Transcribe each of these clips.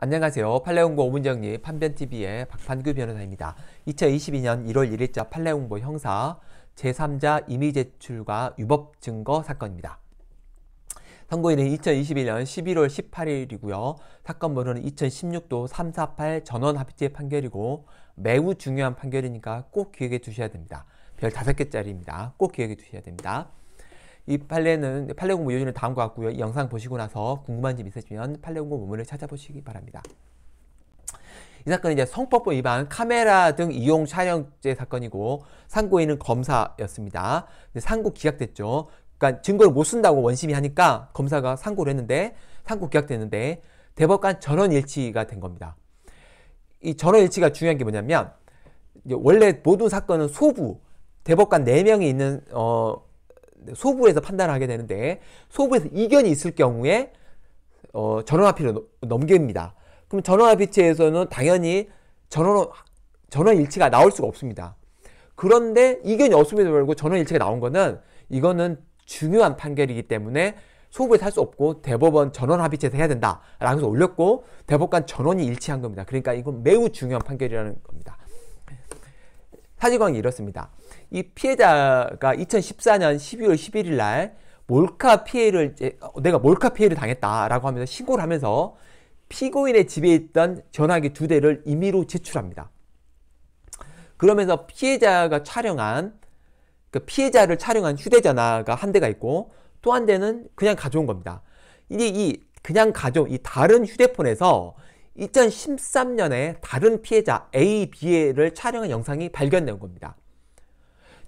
안녕하세요. 판례홍보 오문정리 판변TV의 박판규 변호사입니다. 2022년 1월 1일자 판례홍보 형사 제3자 임의제출과 유법 증거 사건입니다. 선고일은 2021년 11월 18일이고요. 사건 번호는 2016도 348 전원 합의체 판결이고 매우 중요한 판결이니까 꼭 기억해 두셔야 됩니다. 별 5개짜리입니다. 꼭 기억해 두셔야 됩니다. 이 판례는 판례공부 요지는 다음과 같고요. 이 영상 보시고 나서 궁금한 점 있으시면 판례공부 문을 찾아보시기 바랍니다. 이 사건은 이제 성폭법 위반 카메라 등 이용 촬영죄 사건이고 상고인은 검사였습니다. 상고 기각됐죠. 그러니까 증거를 못 쓴다고 원심이 하니까 검사가 상고를 했는데 상고 기각됐는데 대법관 전원 일치가 된 겁니다. 이 전원 일치가 중요한 게 뭐냐면 원래 모든 사건은 소부 대법관 네명이 있는 어 네, 소부에서 판단을 하게 되는데 소부에서 이견이 있을 경우에 어, 전원합의를 넘깁니다. 그럼 전원합의체에서는 당연히 전원 전원일치가 나올 수가 없습니다. 그런데 이견이 없음에도 불구하고 전원일치가 나온 거는 이거는 중요한 판결이기 때문에 소부에서 할 수 없고 대법원 전원합의체에서 해야 된다라고 해서 올렸고 대법관 전원이 일치한 겁니다. 그러니까 이건 매우 중요한 판결이라는 겁니다. 사지광이 이렇습니다. 이 피해자가 2014년 12월 11일 날 몰카 피해를 어, 내가 몰카 피해를 당했다라고 하면서 신고를 하면서 피고인의 집에 있던 전화기 두 대를 임의로 제출합니다. 그러면서 피해자가 촬영한 그 피해자를 촬영한 휴대전화가 한 대가 있고 또 한 대는 그냥 가져온 겁니다. 이게 이 그냥 가져온 이 다른 휴대폰에서 2013년에 다른 피해자 A, B를 촬영한 영상이 발견된 겁니다.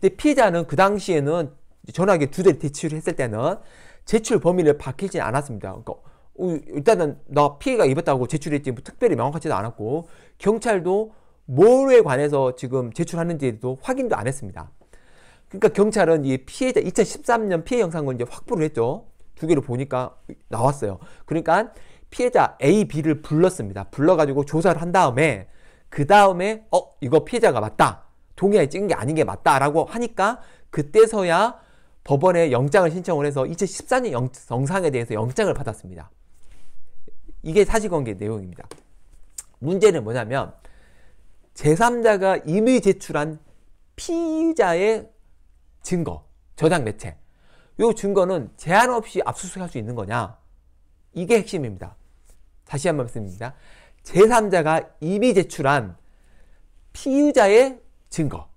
근데 피해자는 그 당시에는 전화기 두 대 대출을 했을 때는 제출 범위를 밝히진 않았습니다. 그러니까 어, 일단은 나 피해가 입었다고 제출했지 뭐 특별히 명확하지도 않았고 경찰도 뭐에 관해서 지금 제출하는지도 확인도 안 했습니다. 그러니까 경찰은 이 피해자 2013년 피해 영상을 이제 확보를 했죠. 두 개를 보니까 나왔어요. 그러니까 피해자 A, B를 불렀습니다. 불러가지고 조사를 한 다음에 그 다음에 어 이거 피해자가 맞다. 동의하에 찍은 게 아닌 게 맞다라고 하니까 그때서야 법원에 영장을 신청을 해서 2014년 영, 영상에 대해서 영장을 받았습니다. 이게 사실관계 내용입니다. 문제는 뭐냐면 제3자가 임의 제출한 피의자의 증거, 저장 매체. 이 증거는 제한 없이 압수수색할 수 있는 거냐? 이게 핵심입니다. 다시 한 번 말씀드립니다. 제3자가 이미 제출한 피의자의 증거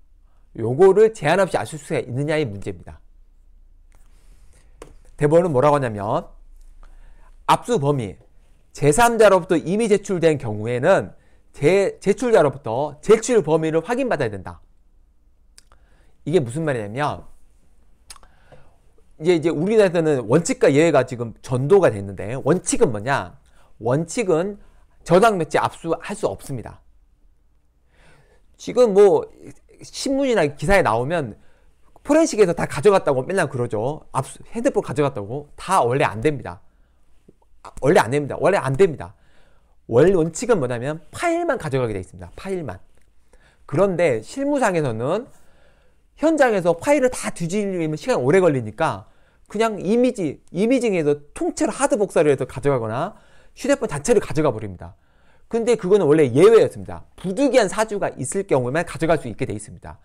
요거를 제한 없이 아실 수가 있느냐의 문제입니다. 대법원은 뭐라고 하냐면 압수 범위 제3자로부터 이미 제출된 경우에는 제, 제출자로부터 제출 범위를 확인받아야 된다. 이게 무슨 말이냐면 이제 이제 우리나라에서는 원칙과 예외가 지금 전도가 됐는데 원칙은 뭐냐? 원칙은 저당 매체 압수할 수 없습니다. 지금 뭐 신문이나 기사에 나오면 포렌식에서 다 가져갔다고 맨날 그러죠. 압수, 핸드폰 가져갔다고 다 원래 안 됩니다. 아, 원래 안 됩니다. 원래 안 됩니다. 원 원칙은 뭐냐면 파일만 가져가게 되어 있습니다. 파일만. 그런데 실무상에서는 현장에서 파일을 다 뒤집으면 시간 오래 걸리니까 그냥 이미지, 이미징에서 통째로 하드 복사를 해서 가져가거나 휴대폰 자체를 가져가 버립니다. 근데 그거는 원래 예외였습니다. 부득이한 사주가 있을 경우에만 가져갈 수 있게 돼 있습니다.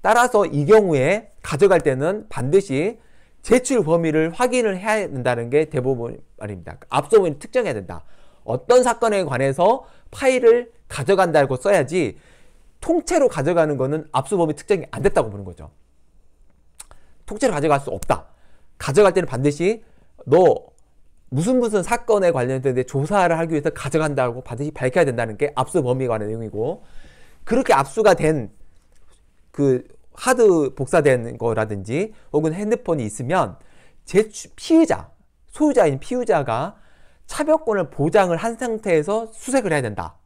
따라서 이 경우에 가져갈 때는 반드시 제출 범위를 확인을 해야 된다는 게대부분 말입니다. 앞서 보면 특정해야 된다. 어떤 사건에 관해서 파일을 가져간다고 써야지 통째로 가져가는 거는 압수 범위 특정이 안 됐다고 보는 거죠. 통째로 가져갈 수 없다. 가져갈 때는 반드시 너 무슨 무슨 사건에 관련된 조사를 하기 위해서 가져간다고 반드시 밝혀야 된다는 게 압수 범위에 관한 내용이고 그렇게 압수가 된 그 하드 복사된 거라든지 혹은 핸드폰이 있으면 제 피의자 소유자인 피의자가 차별권을 보장을 한 상태에서 수색을 해야 된다.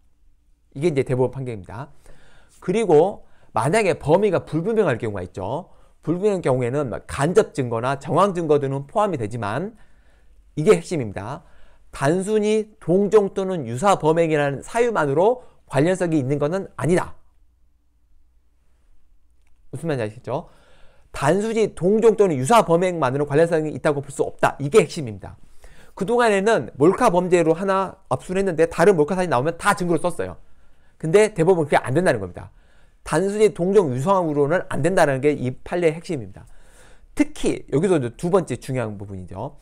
이게 이제 대법원 판결입니다. 그리고 만약에 범위가 불분명할 경우가 있죠. 불분명한 경우에는 간접 증거나 정황 증거 등은 포함이 되지만 이게 핵심입니다. 단순히 동종 또는 유사 범행이라는 사유만으로 관련성이 있는 것은 아니다. 무슨 말인지 아시겠죠? 단순히 동종 또는 유사 범행만으로 관련성이 있다고 볼 수 없다. 이게 핵심입니다. 그동안에는 몰카 범죄로 하나 압수했는데 다른 몰카 사진 나오면 다 증거로 썼어요. 근데 대법원 그게 안 된다는 겁니다. 단순히 동종 유성으로는 안 된다는 게 이 판례의 핵심입니다. 특히 여기서 두 번째 중요한 부분이죠.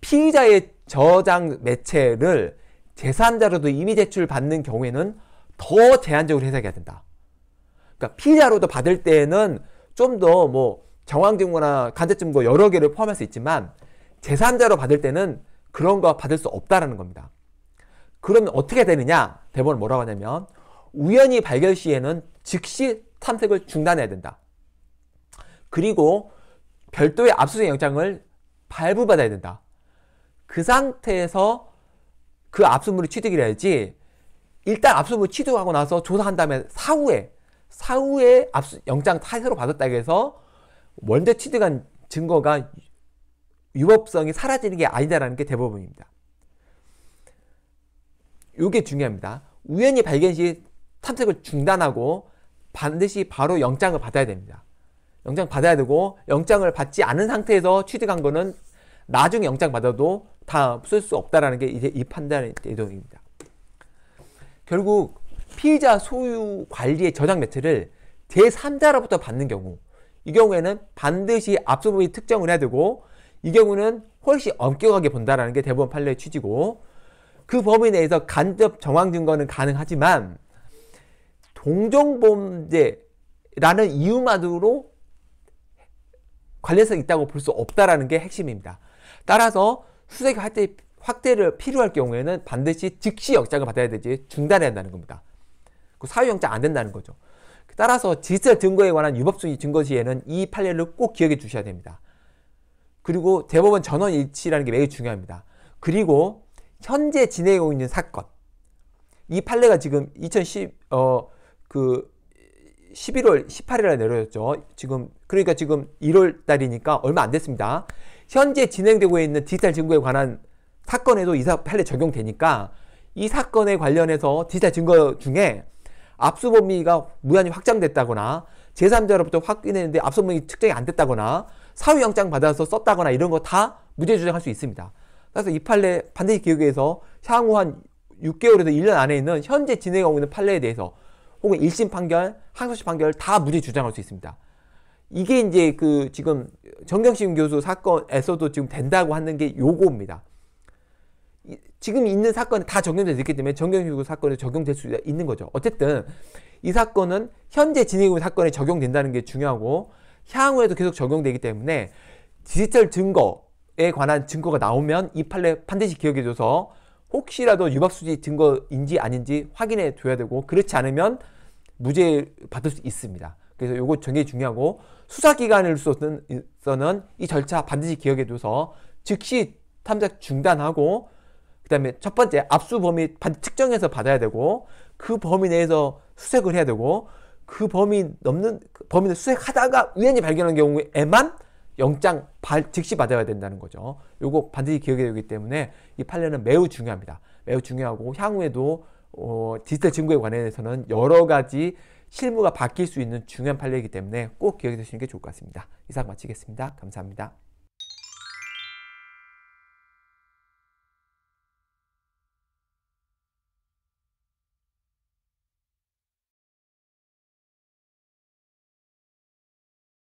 피의자의 저장 매체를 재산자로도 이미 제출받는 경우에는 더 제한적으로 해석해야 된다. 그러니까 피의자로도 받을 때에는 좀 더 뭐 정황증거나 간접증거 여러 개를 포함할 수 있지만 재산자로 받을 때는 그런 거 받을 수 없다라는 겁니다. 그러면 어떻게 되느냐? 대본을 뭐라고 하냐면 우연히 발견 시에는 즉시 탐색을 중단해야 된다. 그리고 별도의 압수수색 영장을 발부받아야 된다. 그 상태에서 그 압수물이 취득이라야지 일단 압수물 취득하고 나서 조사한 다음에 사후에 사후에 압수 영장 타세로 받았다 해서 원제 취득한 증거가 유법성이 사라지는 게 아니다라는 게 대법원입니다. 이게 중요합니다. 우연히 발견 시 탐색을 중단하고 반드시 바로 영장을 받아야 됩니다. 영장 받아야 되고 영장을 받지 않은 상태에서 취득한 거는 나중에 영장 받아도 다쓸수 없다라는 게 이제 이 판단의 내용입니다. 결국 피의자 소유 관리의 저장 매체를 제3자로부터 받는 경우 이 경우에는 반드시 압수부위 특정을 해야 되고 이 경우는 훨씬 엄격하게 본다라는 게 대법원 판례의 취지고 그 범위 내에서 간접 정황 증거는 가능하지만 동종범죄라는 이유만으로 관련성 있다고 볼 수 없다라는 게 핵심입니다. 따라서 수색 확대, 확대를 필요할 경우에는 반드시 즉시 영장을 받아야 되지 중단해야 한다는 겁니다. 그 사유영장 안 된다는 거죠. 따라서 지털 증거에 관한 유법수 증거 시에는 이 판례를 꼭 기억해 주셔야 됩니다. 그리고 대법원 전원 일치라는 게 매우 중요합니다. 그리고 현재 진행하고 있는 사건. 이 판례가 지금 2010, 어, 그, 11월 18일에 내려졌죠. 지금, 그러니까 지금 1월 달이니까 얼마 안 됐습니다. 현재 진행되고 있는 디지털 증거에 관한 사건에도 이 판례 적용되니까 이 사건에 관련해서 디지털 증거 중에 압수범위가 무한히 확장됐다거나 제3자로부터 확인했는데 압수범위 측정이 안 됐다거나 사후영장 받아서 썼다거나 이런 거 다 무죄 주장할 수 있습니다. 그래서 이 판례 반드시 기억해서 향후 한 6개월에서 1년 안에 있는 현재 진행하고 있는 판례에 대해서 혹은 1심 판결, 항소심 판결 다 무죄 주장할 수 있습니다. 이게 이제 그 지금 정경심 교수 사건에서도 지금 된다고 하는 게요겁니다 지금 있는 사건이 다 적용됐기 때문에 정경심 교수 사건에 적용될 수 있는 거죠. 어쨌든 이 사건은 현재 진행 중인 사건에 적용된다는 게 중요하고 향후에도 계속 적용되기 때문에 디지털 증거에 관한 증거가 나오면 이 판례 반드시 기억해 줘서 혹시라도 유박수지 증거인지 아닌지 확인해 줘야 되고 그렇지 않으면 무죄 받을 수 있습니다. 그래서 요거 굉장히 중요하고 수사기관으로서는 이 절차 반드시 기억해 두서 즉시 탐색 중단하고 그다음에 첫 번째 압수 범위 반드시 특정해서 받아야 되고 그 범위 내에서 수색을 해야 되고 그 범위 넘는 그 범위 를 수색하다가 우연히 발견한 경우에만 영장 발, 즉시 받아야 된다는 거죠. 요거 반드시 기억해야 되기 때문에 이 판례는 매우 중요합니다. 매우 중요하고 향후에도 어, 디지털 증거에 관해서는 여러 가지 실무가 바뀔 수 있는 중요한 판례이기 때문에 꼭 기억해 두시는 게 좋을 것 같습니다. 이상 마치겠습니다. 감사합니다.